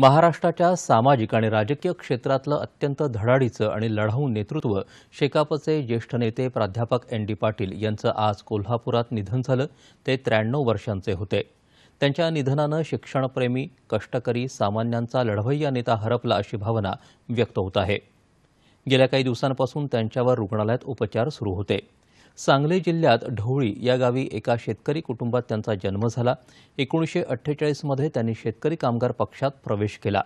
महाराष्ट्राच्या सामाजिक आणि राजकीय क्षेत्रातलं अत्यंत धडाडीचं आणि लढाऊ नेतृत्व शेकापचे ज्येष्ठ नेते प्राध्यापक एन डी पाटील यांचं आज कोल्हापुरात निधन झालं ते त्र्याण्णव वर्षांचे होते त्यांच्या निधनानं शिक्षणप्रेमी कष्टकरी सामान्यांचा लढवय्या नेता हरपला अशी भावना व्यक्त होत आहे गेल्या काही दिवसांपासून त्यांच्यावर रुग्णालयात उपचार सुरू होते सांगली जिल्ह्यात ढवळी या गावी एका शेतकरी कुटुंबात त्यांचा जन्म झाला एकोणीसशे अठ्ठेचाळीसमध्ये त्यांनी शेतकरी कामगार पक्षात प्रवेश केला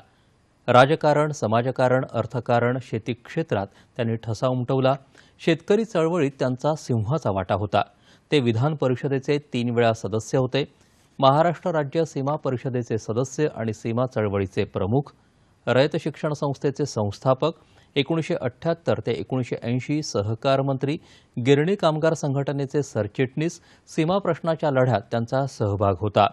राजकारण समाजकारण अर्थकारण शेती क्षेत्रात त्यांनी ठसा उमटवला शेतकरी चळवळीत त्यांचा सिंहाचा वाटा होता ते विधान परिषदेचे तीन वेळा सदस्य होते महाराष्ट्र राज्य सीमा परिषदेचे सदस्य आणि सीमा चळवळीचे प्रमुख रयत शिक्षण संस्थेचे संस्थापक एकोणीसशे अठ्ठ्याहत्तर ते एकोणीसशे ऐंशी सहकार मंत्री गिरणी कामगार संघटनेचे सरचिटणीस सीमा प्रश्नाच्या लढ्यात त्यांचा सहभाग होता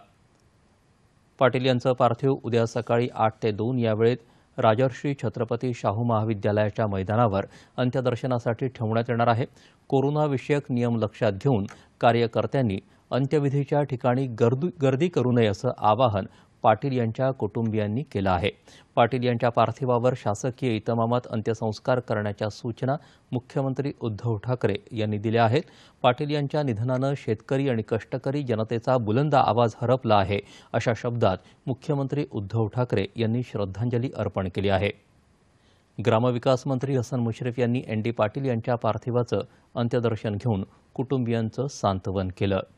पाटील यांचं पार्थिव उद्या सकाळी आठ ते दोन या वेळेत राजर्षी छत्रपती शाहू महाविद्यालयाच्या मैदानावर अंत्यदर्शनासाठी ठेवण्यात येणार आहे कोरोनाविषयक नियम लक्षात घेऊन कार्यकर्त्यांनी अंत्यविधीच्या ठिकाणी गर्दी गर्दी करू नये असं आवाहन पाटील यांच्या कुटुंबियांनी केला आहे पाटील यांच्या पार्थिवावर शासकीय इतमामात अंत्यसंस्कार करण्याच्या सूचना मुख्यमंत्री उद्धव ठाकरे यांनी दिल्या आहेत पाटील यांच्या निधनानं शेतकरी आणि कष्टकरी जनतेचा बुलंद आवाज हरपला आहे अशा शब्दात मुख्यमंत्री उद्धव ठाकरे यांनी श्रद्धांजली अर्पण केली आहे ग्रामविकास मंत्री हसन मुश्रीफ यांनी एन डी पाटील यांच्या पार्थिवाचं अंत्यदर्शन घेऊन कुटुंबियांचं सांत्वन केलं